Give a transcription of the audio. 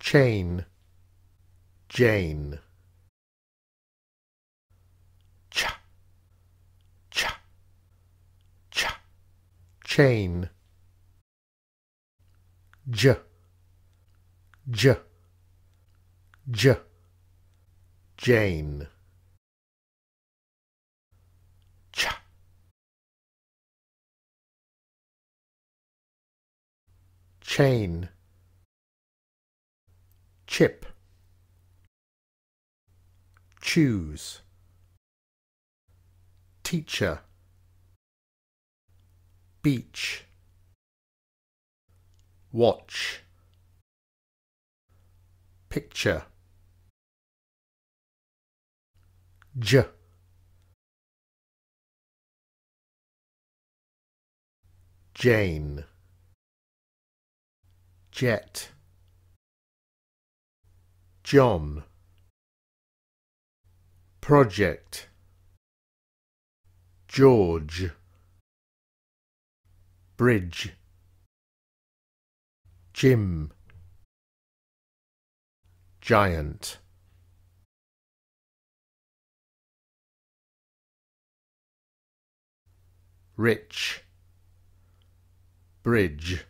chain Jane Cha. Cha. Cha. chain j j j Jane ch chain chip choose teacher beach watch picture j Jane jet John Project George Bridge Jim Giant Rich Bridge